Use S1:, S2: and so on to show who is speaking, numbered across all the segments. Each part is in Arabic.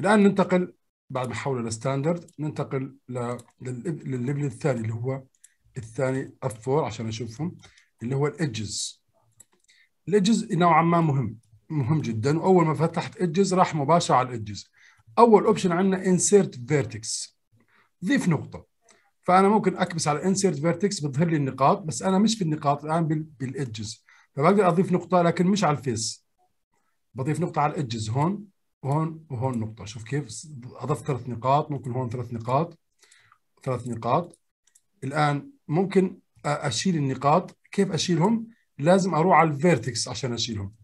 S1: الآن ننتقل بعد ما حولنا ستاندرد ننتقل للليفل الثاني اللي هو الثاني اف 4 عشان نشوفهم اللي هو الايدجز الايدجز نوعا ما مهم مهم جدا واول ما فتحت ايدجز راح مباشره على الايدجز اول اوبشن عندنا انسيرت فيرتكس ضيف نقطه فانا ممكن اكبس على انسيرت فيرتكس بتظهر لي النقاط بس انا مش في النقاط الان بالايدجز فبقدر اضيف نقطه لكن مش على الفيس بضيف نقطه على الايدجز هون وهون وهون نقطة شوف كيف أضفت ثلاث نقاط ممكن هون ثلاث نقاط ثلاث نقاط الآن ممكن أشيل النقاط كيف أشيلهم لازم أروح على الفيرتكس عشان أشيلهم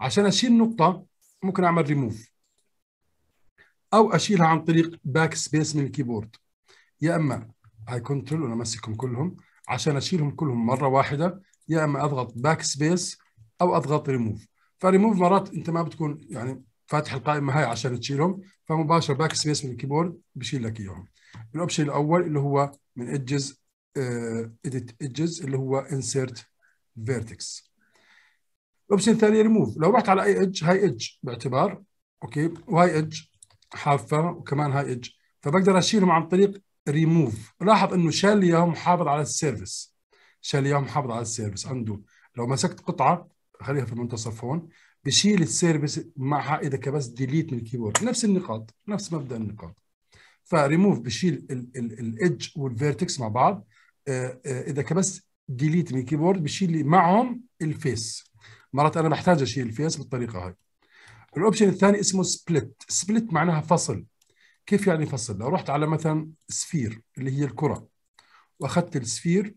S1: عشان أشيل نقطة ممكن أعمل ريموف أو أشيلها عن طريق باك سبيس من الكيبورد يا اما اي كنترول وانا امسكهم كلهم عشان اشيلهم كلهم مره واحده يا اما اضغط باك سبيس او اضغط ريموف فريموف مرات انت ما بتكون يعني فاتح القائمه هاي عشان تشيلهم فمباشره باك سبيس من الكيبورد بشيل لك اياهم الاوبشن الاول اللي هو من ايدجز اديت ايدجز اللي هو انسرت فيرتكس الاوبشن الثاني ريموف لو رحت على اي ايدج هاي ايدج باعتبار اوكي وهاي ايدج حافه وكمان هاي ايدج فبقدر اشيلهم عن طريق ريموف لاحظ انه شال لي اياهم محافظ على السيرفيس شال لي اياهم محافظ على السيرفيس عنده لو مسكت قطعه خليها في المنتصف هون بشيل السيرفيس معها اذا كبست ديليت من الكيبورد نفس النقاط نفس مبدا النقاط فريموف بشيل الايدج والفيرتكس مع بعض آه، آه، اذا كبست ديليت من الكيبورد بشيل لي معهم الفيس مرات انا بحتاج اشيل الفيس بالطريقه هاي الاوبشن الثاني اسمه سبلت سبلت معناها فصل كيف يعني فصل لو رحت على مثلا سفير اللي هي الكره واخذت السفير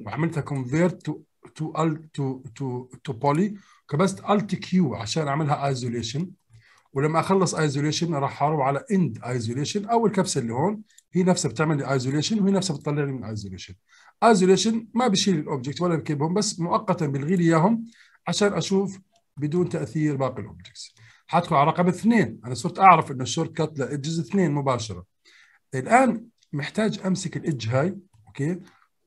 S1: وعملتها كونفيرت تو تو تو تو تو بولي كبست الت كيو عشان اعملها ايزوليشن ولما اخلص ايزوليشن راح اروح على اند ايزوليشن او الكبسه اللي هون هي نفسها بتعمل لي ايزوليشن وهي نفسها بتطلع لي من ايزوليشن ايزوليشن ما بشيل الاوبجكت ولا بكبهم بس مؤقتا بلغي لي اياهم عشان اشوف بدون تاثير باقي الاوبجكتس حدخل على رقم اثنين انا صرت اعرف انه الشورت كات لادجز اثنين مباشره الان محتاج امسك الايدج هاي اوكي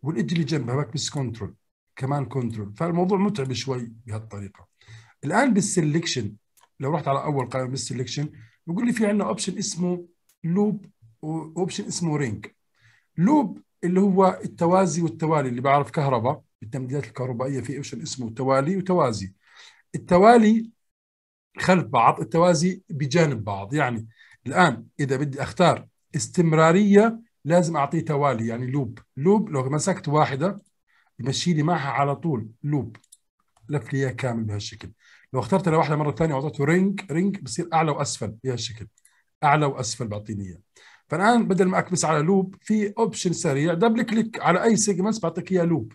S1: والادج اللي جنبها بكبس كنترول كمان كنترول فالموضوع متعب شوي بهالطريقه الان بالسلكشن لو رحت على اول قائمه بالسلكشن بيقول لي في عندنا اوبشن اسمه لوب واوبشن اسمه رينج لوب اللي هو التوازي والتوالي اللي بعرف كهرباء بالتمديدات الكهربائيه في اوبشن اسمه توالي وتوازي التوالي خلف بعض التوازي بجانب بعض يعني الان اذا بدي اختار استمراريه لازم اعطيه توالي يعني لوب لوب لو مسكت واحده يمشي لي معها على طول لوب لف لي اياه كامل بهالشكل لو اخترت واحده مره ثانيه واعطيته رينج رينج بصير اعلى واسفل بهالشكل اعلى واسفل بعطيني اياه فالان بدل ما اكبس على لوب في اوبشن سريع دبل كليك على اي سيجمنتس بعطيك اياه لوب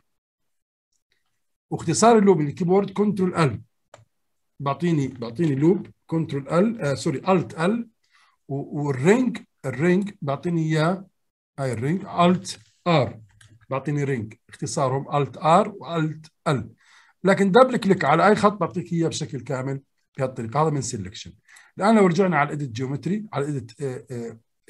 S1: واختصار اللوب الكيبورد كنترول ال بعطيني بعطيني لوب كنترول ال آه سوري الت ال والرينج الرينج بعطيني اياه هاي الرينج الت ار بعطيني رينج اختصارهم الت ار والت ال لكن دبل كليك على اي خط بعطيك اياه بشكل كامل بهالطريقه هذا من سيلكشن الان لو رجعنا على الاديت جيومتري على الاديت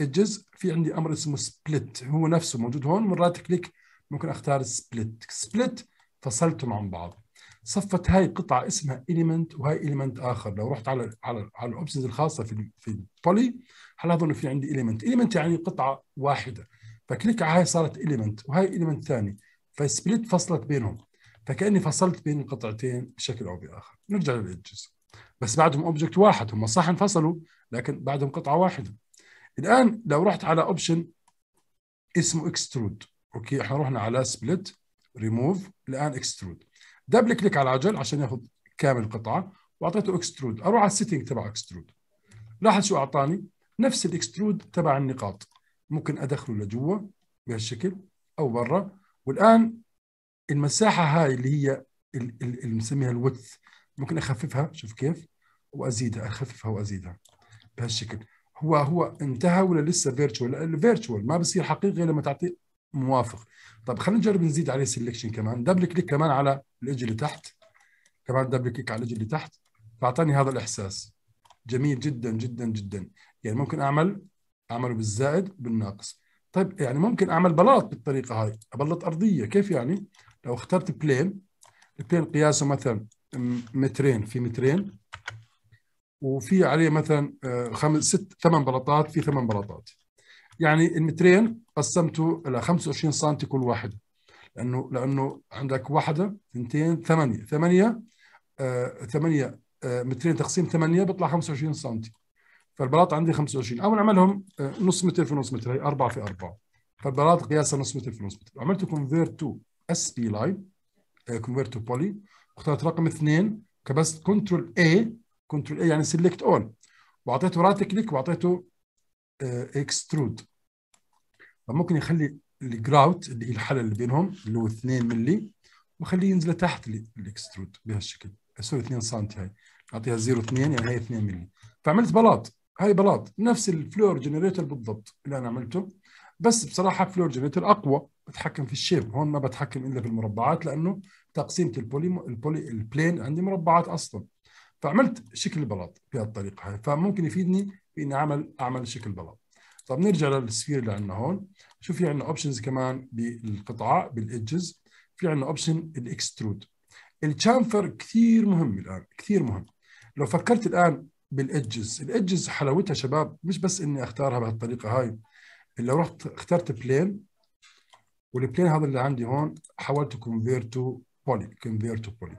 S1: ايدجز آه، آه، في عندي امر اسمه سبلت هو نفسه موجود هون مرات كليك ممكن اختار سبلت سبلت فصلتهم عن بعض صفت هاي قطعه اسمها اليمنت وهاي اليمنت اخر لو رحت على على على الاوبشنز الخاصه في في البولي هلاحظ انه في عندي اليمنت اليمنت يعني قطعه واحده فكليك على هاي صارت إليمنت وهاي إليمنت ثاني فسبليت فصلت بينهم فكأني فصلت بين القطعتين بشكل أو بآخر نرجع للايدجز بس بعدهم أوبجكت واحد هم صح انفصلوا لكن بعدهم قطعة واحدة الآن لو رحت على أوبشن اسمه اكسترود أوكي احنا رحنا على سبليت ريموف الآن اكسترود دبل كليك على العجل عشان ياخذ كامل القطعة وأعطيته اكسترود أروح على السيتنج تبع اكسترود لاحظ شو أعطاني نفس الاكسترود تبع النقاط ممكن ادخله لجوا بهالشكل او برا والان المساحه هاي اللي هي اللي بنسميها الوث ممكن اخففها شوف كيف وازيدها اخففها وازيدها بهالشكل هو هو انتهى ولا لسه فيرتشوال الفيرتشوال ما بصير حقيقي لما تعطي موافق طب خلينا نجرب نزيد عليه سيلكشن كمان دبل كليك كمان على الايدج اللي تحت كمان دبل كليك على الايدج اللي تحت فاعطاني هذا الاحساس جميل جدا جدا جدا يعني ممكن اعمل اعمله بالزائد وبالناقص طيب يعني ممكن اعمل بلاط بالطريقه هاي ابلط ارضيه كيف يعني لو اخترت بلين البلين قياسه مثلا مترين في مترين وفي عليه مثلا آه، خمس ست ثمان بلاطات في ثمان بلاطات يعني المترين قسمته الى 25 سم كل واحده لانه لانه عندك واحده اثنتين ثمانيه ثمانيه آه ثمانيه آه مترين تقسيم ثمانيه بيطلع 25 سم فالبلاط عندي 25 او نعملهم نص متر في نص متر هي 4 في 4 فالبلاط قياسها نص متر في نص متر عملت كونفيرت تو اس بي لاين كونفيرت تو بولي اخترت رقم اثنين كبست كنترول اي كنترول اي يعني سيلكت اول واعطيته رايت كليك واعطيته اكسترود آه، فممكن يخلي الجراوت اللي هي الحلل اللي بينهم اللي هو 2 ملي وخليه ينزل تحت الاكسترود بهالشكل سوري 2 سم هاي اعطيها 0 2 يعني هي 2 ملي فعملت بلاط هاي بلاط نفس الفلور جنريتر بالضبط اللي انا عملته بس بصراحه فلور جنريتر اقوى بتحكم في الشيب هون ما بتحكم الا في المربعات لانه تقسيمه البولي البولي البلين عندي مربعات اصلا فعملت شكل بلاط بهالطريقه هاي فممكن يفيدني باني اعمل اعمل شكل بلاط طب نرجع للسفير اللي عندنا هون شو في عندنا اوبشنز كمان بالقطعه بالايدجز في عندنا اوبشن الاكسترود الشامفر كثير مهم الان كثير مهم لو فكرت الان بالادجز الادجز حلاوتها شباب مش بس اني اختارها بهالطريقه هاي لو رحت اخترت بلين والبلين هذا اللي عندي هون حولته كونفيرت تو بولي كونفيرت تو بولي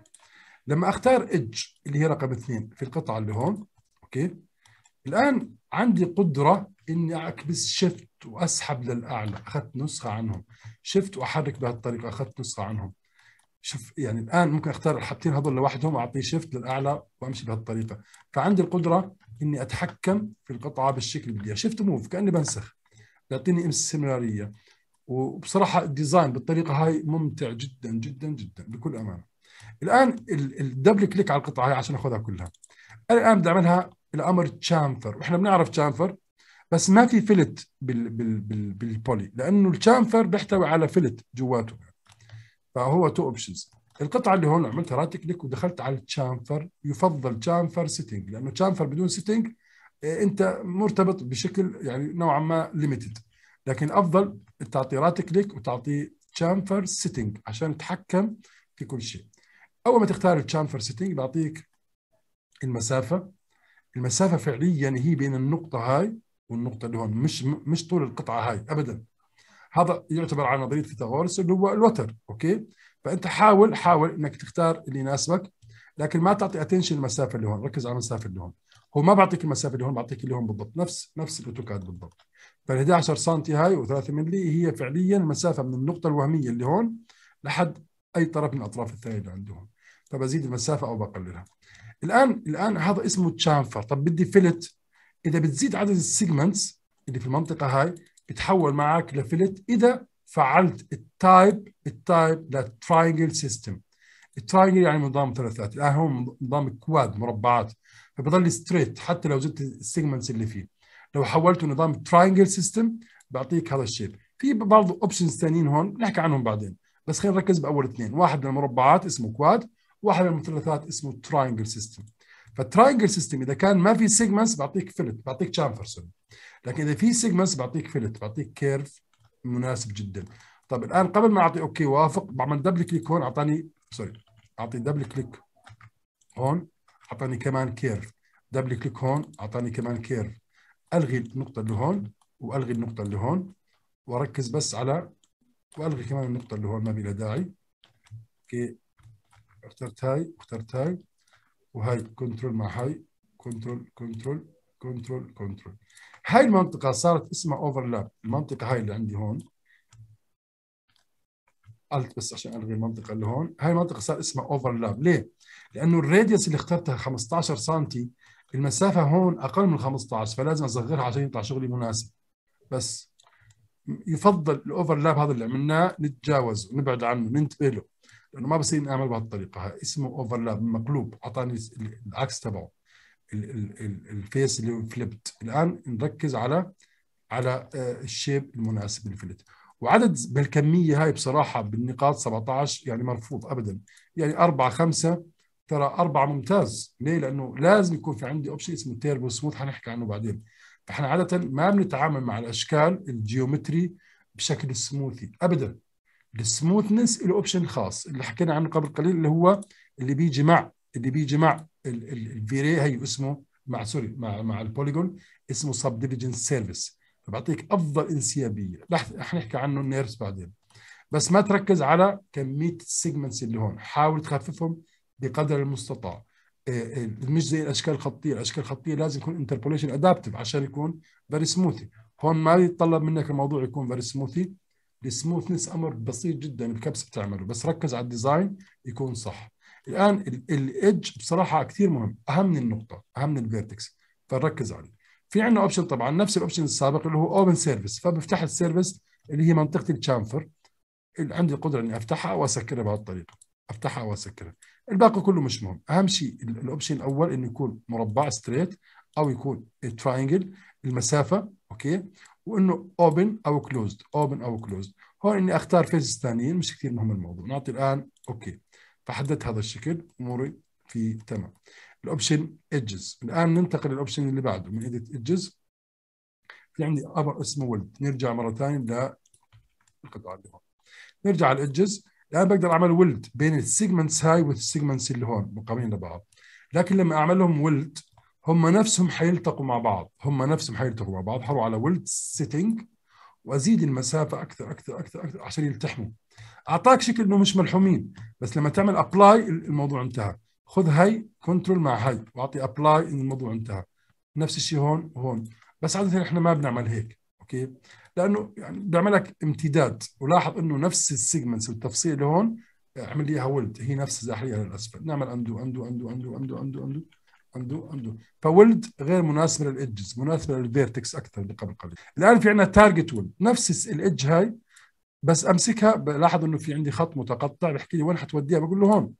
S1: لما اختار ادج اللي هي رقم اثنين في القطعه اللي هون اوكي الان عندي قدره اني اكبس شيفت واسحب للاعلى اخذت نسخه عنهم شيفت واحرك بهالطريقه اخذت نسخه عنهم شوف يعني الان ممكن اختار الحبتين هذول لوحدهم واعطيه شيفت للاعلى وامشي بهالطريقه فعندي القدره اني اتحكم في القطعه بالشكل اللي بدي اياه شيفت موف كاني بنسخ بيعطيني استمراريه وبصراحه الديزاين بالطريقه هاي ممتع جدا جدا جدا بكل امانه الان الدبل كليك على القطعه هاي عشان اخذها كلها انا الان بدي اعملها الامر تشامفر واحنا بنعرف تشامفر بس ما في فلت بالبولي لانه التشامفر بيحتوي على فلت جواته فهو تو اوبشنز القطعه اللي هون عملتها رايت كليك ودخلت على الشامفر يفضل شامفر سيتنج لانه شامفر بدون سيتنج آه، انت مرتبط بشكل يعني نوعا ما ليميتد لكن افضل تعطي رايت كليك وتعطيه شامفر سيتنج عشان تتحكم في كل شيء اول ما تختار الشامفر سيتنج بيعطيك المسافه المسافه فعليا هي بين النقطه هاي والنقطه اللي هون مش مش طول القطعه هاي ابدا هذا يعتبر على نظريه فيثاغورس اللي هو الوتر اوكي فانت حاول حاول انك تختار اللي يناسبك لكن ما تعطي اتنشن المسافه اللي هون ركز على المسافه اللي هون هو ما بعطيك المسافه اللي هون بعطيك اللي هون بالضبط نفس نفس الاوتوكاد بالضبط فال 11 سم هاي و3 ملي هي فعليا مسافه من النقطه الوهميه اللي هون لحد اي طرف من الاطراف الثانيه اللي عندهم هون فبزيد المسافه او بقللها الان الان هذا اسمه تشامفر طب بدي فلت اذا بتزيد عدد السيجمنتس اللي في المنطقه هاي يتحول معك لفلت اذا فعلت التايب التايب للتراينجل سيستم التراينجل يعني نظام ثلاثات الان هو نظام كواد مربعات فبضل ستريت حتى لو زدت السيجمنتس اللي فيه لو حولته نظام تراينجل سيستم بعطيك هذا الشيء في بعض اوبشنز ثانيين هون بنحكي عنهم بعدين بس خلينا نركز باول اثنين واحد من المربعات اسمه كواد واحد من المثلثات اسمه تراينجل سيستم فالتراينجل سيستم اذا كان ما في سيجمنتس بعطيك فلت بعطيك سوري لكن اذا في سيجمنتس بعطيك فلت بعطيك كيرف مناسب جدا طب الان قبل ما اعطي اوكي وافق بعمل دبل كليك هون اعطاني سوري اعطي دبل كليك هون اعطاني كمان كيرف دبل كليك هون اعطاني كمان كيرف الغي النقطه اللي هون والغي النقطه اللي هون واركز بس على والغي كمان النقطه اللي هون ما بلا داعي اوكي اخترت هاي واخترت هاي وهي كنترول مع هاي كنترول كنترول كنترول كنترول هاي المنطقه صارت اسمها اوفرلاب المنطقه هاي اللي عندي هون الت بس عشان الغي المنطقه اللي هون هاي المنطقه صار اسمها اوفرلاب ليه لانه الراديوس اللي اخترتها 15 سم المسافه هون اقل من 15 فلازم اصغرها عشان يطلع شغلي مناسب بس يفضل الاوفرلاب هذا اللي عملناه نتجاوزه نبعد عنه ننتبه له لانه ما بصير نعمل بهالطريقه اسمه اوفرلاب مقلوب اعطاني العكس تبعه الفيس اللي فليبت الان نركز على على آه، الشيب المناسب للفلت وعدد بالكميه هاي بصراحه بالنقاط 17 يعني مرفوض ابدا يعني أربعة خمسة ترى أربعة ممتاز ليه لأنه لازم يكون في عندي أوبشن اسمه تيربو سموث حنحكي عنه بعدين فإحنا عادة ما بنتعامل مع الأشكال الجيومتري بشكل سموثي أبدا السموثنس له اوبشن خاص اللي حكينا عنه قبل قليل اللي هو اللي بيجي مع اللي بيجي مع الفيري هي اسمه مع سوري مع مع البوليجون اسمه سب ديفيجن سيرفيس فبعطيك افضل انسيابيه رح نحكي عنه النيرس بعدين بس ما تركز على كميه السيجمنتس اللي هون حاول تخففهم بقدر المستطاع إيه، إيه، مش زي الاشكال الخطيه الاشكال الخطيه لازم يكون انتربوليشن ادابتيف عشان يكون فيري سموثي هون ما يتطلب منك الموضوع يكون فيري سموثي السموثنس امر بسيط جدا الكبس بتعمله بس ركز على الديزاين يكون صح الان الايدج بصراحه كثير مهم اهم من النقطه اهم من الفيرتكس فنركز عليه في عندنا اوبشن طبعا نفس الاوبشن السابق اللي هو اوبن سيرفيس فبفتح السيرفيس اللي هي منطقه الشامفر اللي عندي القدره اني افتحها واسكرها بهالطريقه افتحها واسكرها الباقي كله مش مهم اهم شيء الاوبشن الاول انه يكون مربع ستريت او يكون تراينجل المسافه اوكي وانه اوبن او كلوزد اوبن او كلوزد هون اني اختار فيزز ثانيين مش كثير مهم الموضوع نعطي الان اوكي فحددت هذا الشكل اموري في تمام الاوبشن ايدجز الان ننتقل للاوبشن اللي بعده من ايديت ايدجز في عندي امر اسمه ولد نرجع مره ثانيه القطعه اللي هون نرجع على الايدجز الان بقدر اعمل ولد بين السيجمنتس هاي والسيجمنتس اللي هون مقابلين لبعض لكن لما اعمل لهم ولد هم نفسهم حيلتقوا مع بعض هم نفسهم حيلتقوا مع بعض حروح على ولد سيتنج وازيد المسافه أكثر, اكثر اكثر اكثر عشان يلتحموا اعطاك شكل انه مش ملحومين بس لما تعمل ابلاي الموضوع انتهى خذ هاي كنترول مع هاي واعطي ابلاي ان الموضوع انتهى نفس الشيء هون وهون بس عاده احنا ما بنعمل هيك اوكي لانه يعني بيعمل لك امتداد ولاحظ انه نفس السيجمنتس والتفصيل هون اعمل لي اياها ولد هي نفس الزحليه للاسفل نعمل اندو اندو اندو اندو اندو اندو, أندو. اندو اندو فولد غير مناسبه للادجز مناسبه للفيرتكس اكثر اللي قبل قليل الان في عندنا تارجت ولد نفس الادج هاي بس امسكها بلاحظ انه في عندي خط متقطع بحكي لي وين حتوديها بقول له هون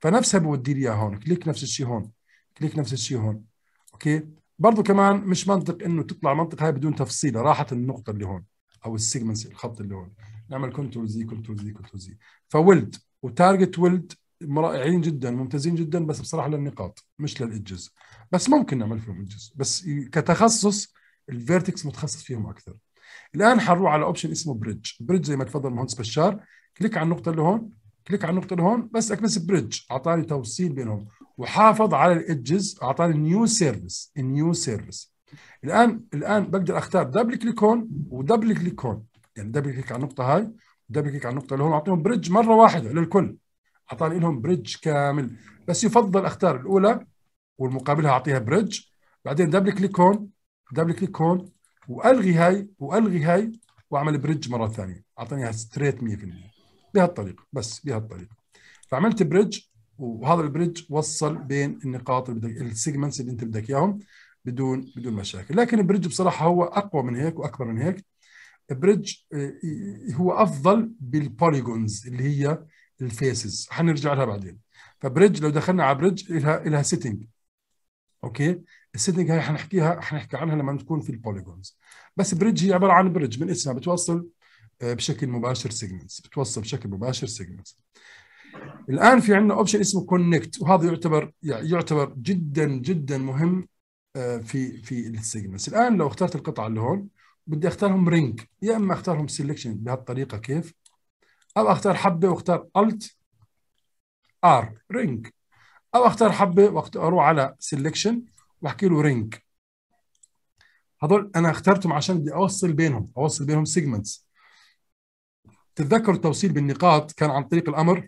S1: فنفسها بودي لي اياها هون كليك نفس الشيء هون كليك نفس الشيء هون اوكي برضه كمان مش منطق انه تطلع المنطقه هاي بدون تفصيله راحت النقطه اللي هون او السيجمنت الخط اللي هون نعمل كنترول زي كنترول زي كنترول زي فولد وتارجت ولد رائعين جدا ممتازين جدا بس بصراحه للنقاط مش للإجز بس ممكن نعمل فيهم إجز بس كتخصص الفيرتكس متخصص فيهم اكثر الان حنروح على اوبشن اسمه بريدج بريدج زي ما تفضل مهندس بشار كليك على النقطه اللي هون كليك على النقطه اللي هون بس اكبس بريدج اعطاني توصيل بينهم وحافظ على الادجز اعطاني نيو سيرفيس نيو سيرفيس الان الان بقدر اختار دبل كليك هون ودبل كليك هون يعني دبل كليك على النقطه هاي ودبل كليك على النقطه اللي هون اعطيهم بريدج مره واحده للكل اعطاني لهم بريدج كامل بس يفضل اختار الاولى والمقابلها اعطيها بريدج بعدين دبل كليك هون دبل كليك هون والغي هاي والغي هاي واعمل بريدج مره ثانيه اعطاني اياها ستريت 100% بهالطريقه بس بهالطريقه فعملت بريدج وهذا البريدج وصل بين النقاط اللي بدك السيجمنتس اللي انت بدك اياهم بدون بدون مشاكل لكن البريدج بصراحه هو اقوى من هيك واكبر من هيك بريدج آه، هو افضل بالبوليجونز اللي هي الفيسز حنرجع لها بعدين فبريدج لو دخلنا على بريدج لها لها سيتنج اوكي السيتنج هاي حنحكيها حنحكي عنها لما تكون في البوليجونز بس بريدج هي عباره عن بريدج من اسمها بتوصل آه، بشكل مباشر سيجمنتس بتوصل بشكل مباشر سيجمنتس الان في عندنا اوبشن اسمه كونكت وهذا يعتبر يعني يعتبر جدا جدا مهم آه، في في السيجمنتس الان لو اخترت القطعه اللي هون بدي اختارهم رينج يا اما اختارهم سيلكشن بهالطريقه كيف او اختار حبه واختار الت ار رينج او اختار حبه واروح على سيلكشن واحكي له رينج هذول انا اخترتهم عشان بدي اوصل بينهم اوصل بينهم سيجمنتس تتذكر التوصيل بالنقاط كان عن طريق الامر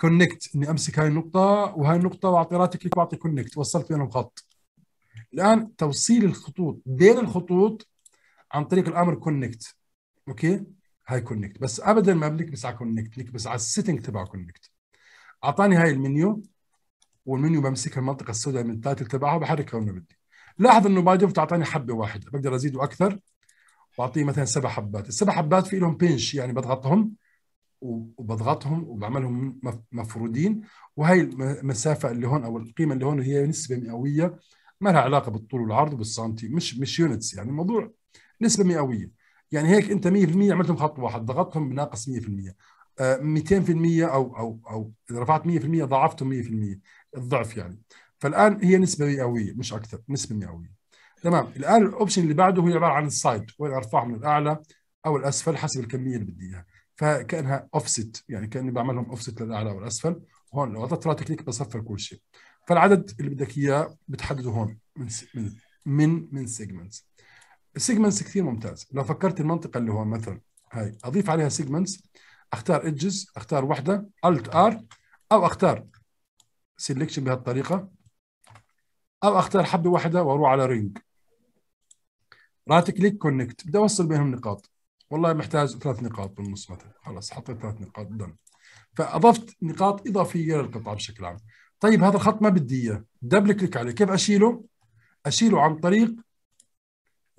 S1: كونكت اني امسك هاي النقطه وهاي النقطه واعطي رايت كليك واعطي كونكت وصلت بينهم خط الان توصيل الخطوط بين الخطوط عن طريق الامر كونكت اوكي هاي كونكت بس ابدا ما بنكبس على كونكت نكبس على السيتنج تبع كونكت اعطاني هاي المنيو والمنيو بمسك المنطقه السوداء من التايتل تبعها وبحركها وين بدي لاحظ انه باي ديفولت اعطاني حبه واحده بقدر ازيده اكثر واعطيه مثلا سبع حبات السبع حبات في لهم بنش يعني بضغطهم وبضغطهم وبعملهم مفرودين وهي المسافه اللي هون او القيمه اللي هون هي نسبه مئويه ما لها علاقه بالطول والعرض وبالسنتي مش مش يونتس يعني الموضوع نسبه مئويه يعني هيك انت 100% عملتهم خط واحد ضغطتهم بناقص 100% 200% آه، او او او اذا رفعت 100% ضاعفتهم 100% الضعف يعني فالان هي نسبه مئويه مش اكثر نسبه مئويه تمام الان الاوبشن اللي بعده هو عباره عن السايد وين ارفعها من الاعلى او الاسفل حسب الكميه اللي بدي اياها فكانها اوفست يعني كاني بعملهم اوفست للاعلى والاسفل هون لو اعطيت تكنيك بصفر كل شيء فالعدد اللي بدك اياه بتحدده هون من من من, من سيجمنتس السيجمنتس كثير ممتاز لو فكرت المنطقه اللي هو مثلا هاي اضيف عليها سيجمنتس اختار ايدجز اختار وحده الت ار او اختار سيلكشن بهالطريقه او اختار حبه واحده واروح على رينج رايت كليك كونكت بدي اوصل بينهم نقاط والله محتاج ثلاث نقاط بالنص مثلا خلص حطيت ثلاث نقاط دن فاضفت نقاط اضافيه للقطعه بشكل عام طيب هذا الخط ما بدي اياه دبل كليك عليه كيف اشيله اشيله عن طريق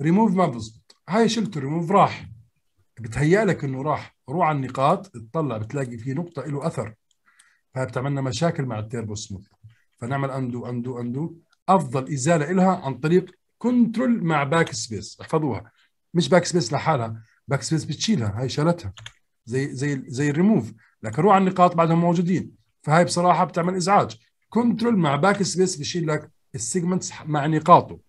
S1: ريموف ما بزبط هاي شلت الريموف راح بتهيأ لك انه راح روح على النقاط اطلع بتلاقي في نقطه له اثر فهي بتعملنا مشاكل مع التيربو سموث فنعمل اندو اندو اندو افضل ازاله إلها عن طريق كنترول مع باك سبيس احفظوها مش باك سبيس لحالها باك سبيس بتشيلها هاي شالتها زي زي زي الريموف لكن روح على النقاط بعدهم موجودين فهاي بصراحه بتعمل ازعاج كنترول مع باك سبيس بشيل لك السيجمنتس مع نقاطه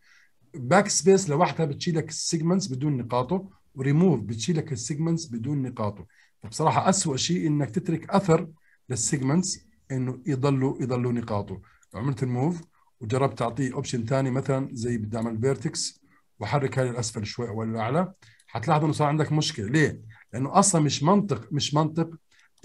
S1: باك سبيس لوحدها بتشيل لك السيجمنتس بدون نقاطه وريموف بتشيل لك السيجمنتس بدون نقاطه فبصراحه اسوء شيء انك تترك اثر للسيجمنتس انه يضلوا يضلوا نقاطه عملت الموف وجربت اعطيه اوبشن ثاني مثلا زي بدي اعمل فيرتكس واحرك هاي للاسفل شوي او الاعلى حتلاحظ انه صار عندك مشكله ليه؟ لانه اصلا مش منطق مش منطق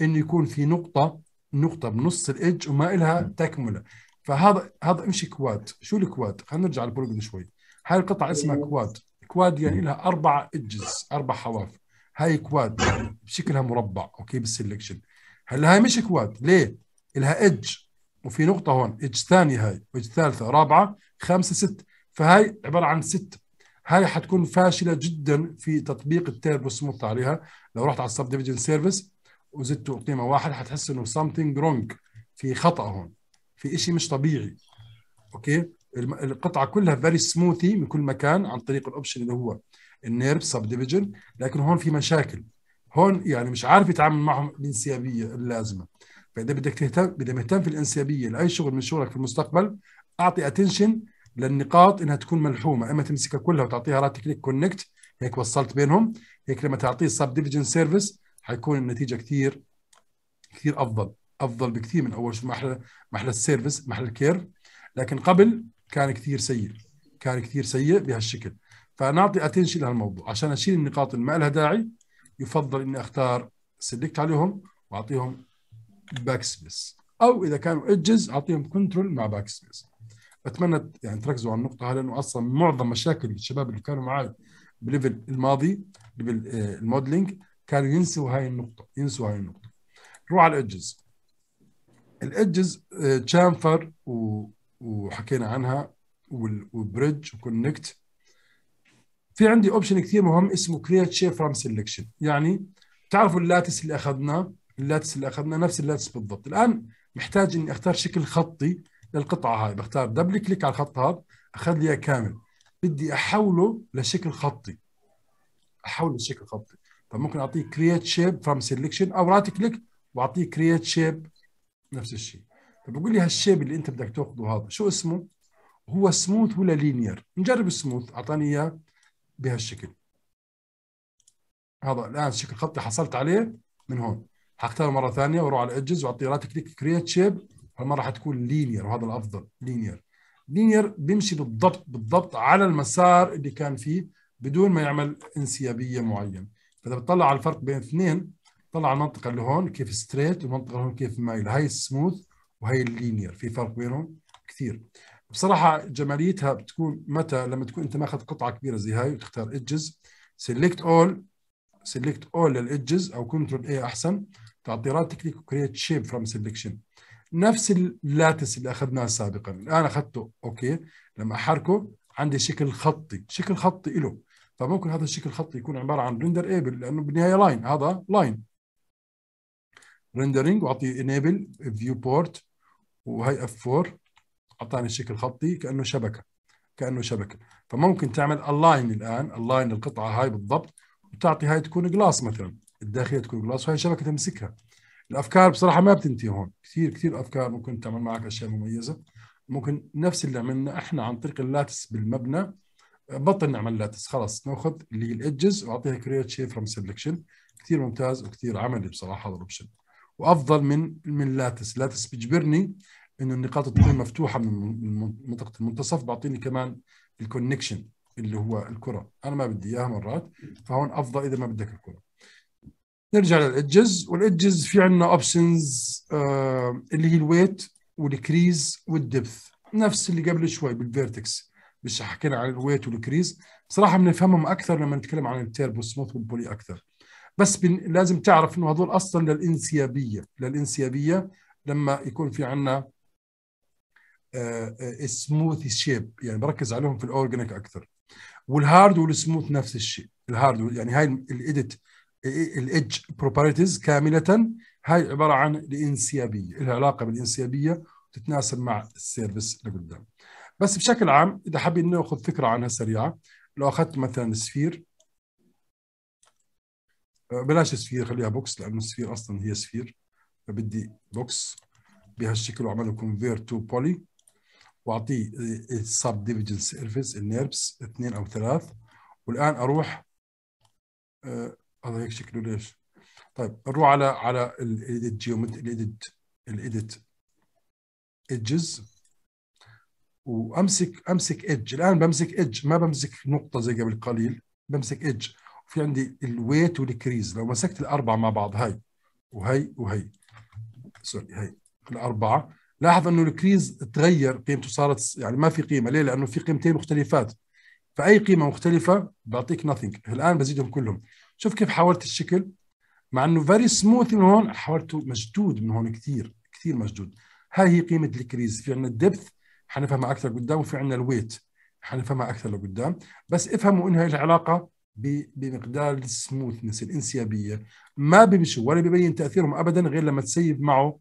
S1: انه يكون في نقطه نقطه بنص الايدج وما لها تكمله فهذا هذا امشي كواد شو الكواد؟ خلينا نرجع للبروجرام شوي هاي القطعه اسمها إيه. كواد كواد يعني لها اربع اجز اربع حواف هاي كواد بشكلها مربع اوكي بالسلكشن هلا هاي مش كواد ليه لها اج وفي نقطه هون اج ثانيه هاي واج ثالثه رابعه خمسة ست فهاي عباره عن ست هاي حتكون فاشله جدا في تطبيق التيربو سموث عليها لو رحت على السب ديفيجن سيرفيس وزدتوا قيمه واحد حتحس انه something wrong في خطا هون في شيء مش طبيعي اوكي القطعه كلها فيري سموثي من كل مكان عن طريق الاوبشن اللي هو النيرف سب ديفيجن لكن هون في مشاكل هون يعني مش عارف يتعامل معهم الانسيابيه اللازمه فاذا بدك تهتم اذا مهتم في الانسيابيه لاي شغل من شغلك في المستقبل اعطي اتنشن للنقاط انها تكون ملحومه اما تمسكها كلها وتعطيها رات كليك كونكت هيك وصلت بينهم هيك لما تعطيه سب ديفيجن سيرفيس حيكون النتيجه كثير كثير افضل افضل بكثير من اول شو محل محل السيرفيس محل الكير لكن قبل كان كثير سيء كان كثير سيء بهالشكل فنعطي اتنشن لهالموضوع عشان اشيل النقاط اللي ما لها داعي يفضل اني اختار سلكت عليهم واعطيهم باك سبيس او اذا كانوا ايدجز اعطيهم كنترول مع باك سبيس اتمنى يعني تركزوا على النقطه هاي لانه اصلا معظم مشاكل الشباب اللي كانوا معي بليفل الماضي ليفل آه، الموديلنج كانوا ينسوا هاي النقطه ينسوا هاي النقطه نروح على الايدجز الايدجز تشامفر و وحكينا عنها وبريدج وكونكت في عندي اوبشن كثير مهم اسمه كريت شير فروم سيلكشن يعني تعرفوا اللاتس اللي اخذناه اللاتس اللي اخذناه نفس اللاتس بالضبط الان محتاج اني اختار شكل خطي للقطعه هاي بختار دبل كليك على الخط هذا اخذ لي كامل بدي احوله لشكل خطي احوله لشكل خطي فممكن اعطيه كريت شيب فروم سيلكشن او رايت كليك واعطيه كريت شيب نفس الشيء فبقول لي هالشيب اللي انت بدك تاخذه هذا شو اسمه؟ هو سموث ولا لينير؟ نجرب السموث اعطاني اياه بهالشكل هذا الان شكل خطي حصلت عليه من هون حختار مره ثانيه واروح على الادجز واعطيه رايت كليك كريت شيب هالمره حتكون لينير وهذا الافضل لينير لينير بيمشي بالضبط بالضبط على المسار اللي كان فيه بدون ما يعمل انسيابيه معينه فاذا بتطلع على الفرق بين اثنين طلع على المنطقه اللي هون كيف ستريت والمنطقه اللي هون كيف مايل هاي السموث وهي اللينير في فرق بينهم كثير بصراحة جماليتها بتكون متى لما تكون أنت ماخذ قطعة كبيرة زي هاي وتختار ايدجز سيلكت اول سيلكت اول للايدجز أو كنترول اي أحسن تعطي رايت كليك وكريت شيب فروم سيلكشن نفس اللاتس اللي أخذناه سابقا الآن أخذته أوكي لما أحركه عندي شكل خطي شكل خطي له فممكن هذا الشكل الخطي يكون عبارة عن ريندر ايبل لأنه بالنهاية لاين هذا لاين ريندرنج واعطي انيبل فيو بورت وهي اف 4 اعطاني شكل خطي كانه شبكه كانه شبكه فممكن تعمل الاين الان الاين القطعه هاي بالضبط وتعطي هاي تكون جلاس مثلا الداخليه تكون جلاس وهي شبكه تمسكها الافكار بصراحه ما بتنتهي هون كثير كثير افكار ممكن تعمل معك اشياء مميزه ممكن نفس اللي عملنا احنا عن طريق اللاتس بالمبنى بطل نعمل لاتس خلاص ناخذ اللي هي الادجز واعطيها كريت شيب فروم سلكشن كثير ممتاز وكثير عملي بصراحه هذا الاوبشن وافضل من من لاتس لاتس بيجبرني انه النقاط تكون مفتوحه من منطقه المنتصف بيعطيني كمان الكونكشن اللي هو الكره انا ما بدي اياها مرات فهون افضل اذا ما بدك الكره نرجع للادجز والادجز في عندنا اوبشنز آه اللي هي الويت والكريز والدبث نفس اللي قبل شوي بالفيرتكس مش حكينا عن الويت والكريز بصراحه بنفهمهم اكثر لما نتكلم عن التيربو سموث والبولي اكثر بس لازم تعرف انه هذول اصلا للانسيابيه للانسيابيه لما يكون في عندنا سموث شيب يعني بركز عليهم في الاورجانيك اكثر والهارد والسموث نفس الشيء الهارد يعني هاي الايديت الايدج بروبرتيز كامله هاي عباره عن الانسيابيه لها علاقه بالانسيابيه وتتناسب مع السيرفيس لقدام بس بشكل عام اذا حابين ناخذ فكره عنها سريعه لو اخذت مثلا سفير أه، بلاش سفير خليها بوكس لانه السفير اصلا هي سفير فبدي بوكس بهالشكل واعمله كونفيرت تو بولي واعطيه السب ديفيجن سيرفيس النيربس اثنين او ثلاث والان اروح أه، هذا هيك شكله ليش؟ طيب نروح على على الايديت جيومتري الايديت الايديت ايدجز وامسك امسك ايدج الان بمسك ايدج ما بمسك نقطه زي قبل قليل بمسك ايدج في عندي الويت والكريز لو مسكت الاربعه مع بعض هاي وهي وهي سوري هي الاربعه لاحظ انه الكريز تغير قيمته صارت يعني ما في قيمه ليه؟ لانه في قيمتين مختلفات فاي قيمه مختلفه بعطيك ناثينج الان بزيدهم كلهم شوف كيف حاولت الشكل مع انه فيري سموث من هون حاولته مشدود من هون كثير كثير مشدود هاي هي قيمه الكريز في عندنا الدبث حنفهمها اكثر قدام وفي عندنا الويت حنفهمها اكثر لقدام بس افهموا انها لها علاقه بمقدار السموثنس الانسيابيه ما بيمشي ولا بيبين تاثيرهم ابدا غير لما تسيب معه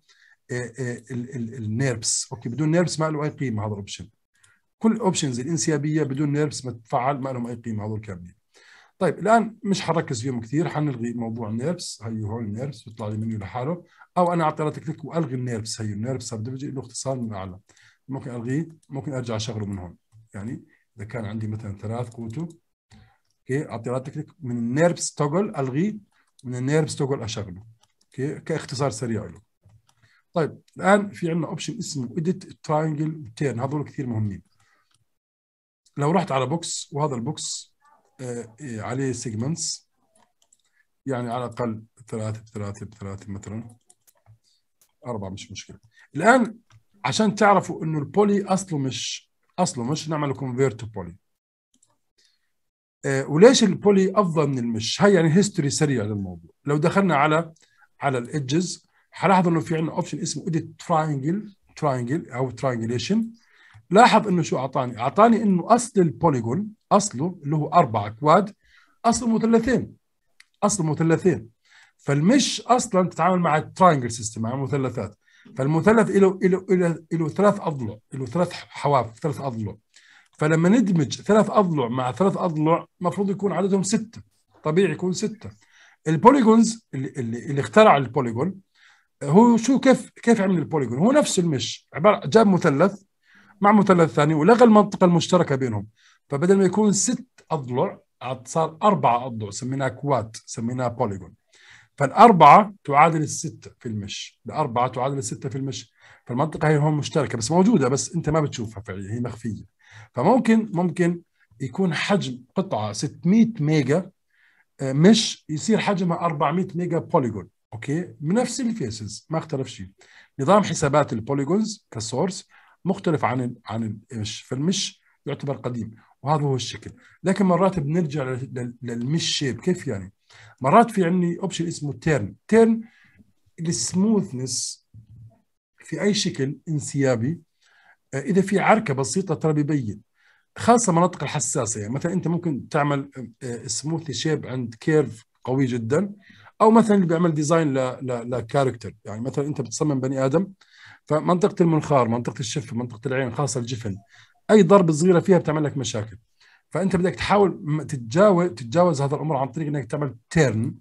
S1: آه، آه، النيربس اوكي بدون نيربس ما له اي قيمه هذا الاوبشن كل الاوبشنز الانسيابيه بدون نيربس ما تفعل ما لهم اي قيمه هذول كاملين طيب الان مش حركز فيهم كثير حنلغي موضوع النيربس هي هون النيربس بيطلع لي منيو لحاله او انا اعطيتك كليك والغي النيربس هي النيربس بده له اختصار من اعلى ممكن الغيه ممكن ارجع اشغله من هون يعني اذا كان عندي مثلا ثلاث قوته اوكي اعطي رايت كليك من النيربس توجل الغيه من النيربس توجل اشغله اوكي كاختصار سريع له طيب الان في عندنا اوبشن اسمه اديت تراينجل تيرن هذول كثير مهمين لو رحت على بوكس وهذا البوكس آه،, آه عليه سيجمنتس يعني على الاقل ثلاثة بثلاثة بثلاثة مثلا أربعة مش مشكلة الآن عشان تعرفوا إنه البولي أصله مش أصله مش نعمل كونفيرت بولي آه، وليش البولي افضل من المش هاي يعني هيستوري سريع للموضوع لو دخلنا على على الايدجز حلاحظ انه في عندنا اوبشن اسمه اديت تراينجل تراينجل او تراينجليشن لاحظ انه شو اعطاني اعطاني انه اصل البوليجون اصله اللي هو اربع اكواد اصله مثلثين اصله مثلثين فالمش اصلا تتعامل مع التراينجل سيستم مع المثلثات فالمثلث له له له له ثلاث اضلع له ثلاث حواف ثلاث اضلع فلما ندمج ثلاث اضلع مع ثلاث اضلع المفروض يكون عددهم سته طبيعي يكون سته البوليجونز اللي, اللي اخترع البوليجون هو شو كيف كيف عمل البوليجون هو نفس المش عباره جاب مثلث مع مثلث ثاني ولغى المنطقه المشتركه بينهم فبدل ما يكون ست اضلع صار أربعة أضلع سميناها كوات سميناها بوليجون فالأربعة تعادل الستة في المش الأربعة تعادل الستة في المش فالمنطقة هي هون مشتركة بس موجودة بس أنت ما بتشوفها فعليا هي مخفية فممكن ممكن يكون حجم قطعه 600 ميجا آه، مش يصير حجمها 400 ميجا بوليجون اوكي نفس الفيسز ما اختلف شيء نظام حسابات البوليجونز كسورس مختلف عن الـ عن المش فالمش يعتبر قديم وهذا هو الشكل لكن مرات بنرجع للمش شيب كيف يعني مرات في عندي اوبشن اسمه تيرن تيرن السموثنس في اي شكل انسيابي آه، اذا في عركه بسيطه ترى بيبين خاصه المناطق الحساسه يعني مثلا انت ممكن تعمل آه، آه، سموثي شيب عند كيرف قوي جدا او مثلا اللي بيعمل ديزاين لكاركتر يعني مثلا انت بتصمم بني ادم فمنطقه المنخار منطقه الشفه منطقه العين خاصه الجفن اي ضربه صغيره فيها بتعمل لك مشاكل فانت بدك تحاول تتجاوز تتجاوز هذا الامر عن طريق انك تعمل تيرن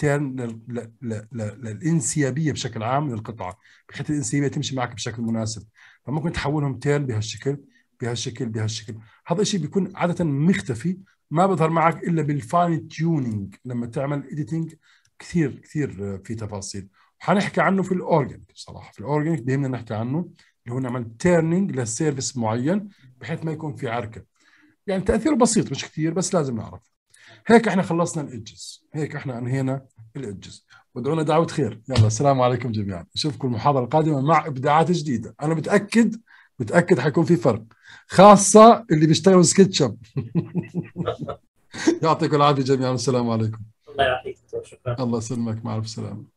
S1: تيرن للانسيابيه بشكل عام للقطعه بحيث الانسيابيه تمشي معك بشكل مناسب فممكن تحولهم تيرن بهالشكل بهالشكل بهالشكل هذا الشيء بيكون عاده مختفي ما بيظهر معك الا بالفاين تيونينج لما تعمل اديتنج كثير كثير آه، في تفاصيل وحنحكي عنه في الاورجنج بصراحه في الاورجنج بيهمنا نحكي عنه اللي هو نعمل تيرنينج للسيرفيس معين بحيث ما يكون في عركه يعني تاثير بسيط مش كثير بس لازم نعرف هيك احنا خلصنا الايدجز هيك احنا انهينا العجز ودعونا دعوة خير يلا السلام عليكم جميعا نشوفكم المحاضرة القادمة مع إبداعات جديدة أنا متأكد متأكد حيكون في فرق خاصة اللي بيشتغلوا سكتش اب يعطيكم العافية جميعا والسلام عليكم الله يعافيك شكرا الله يسلمك مع السلامة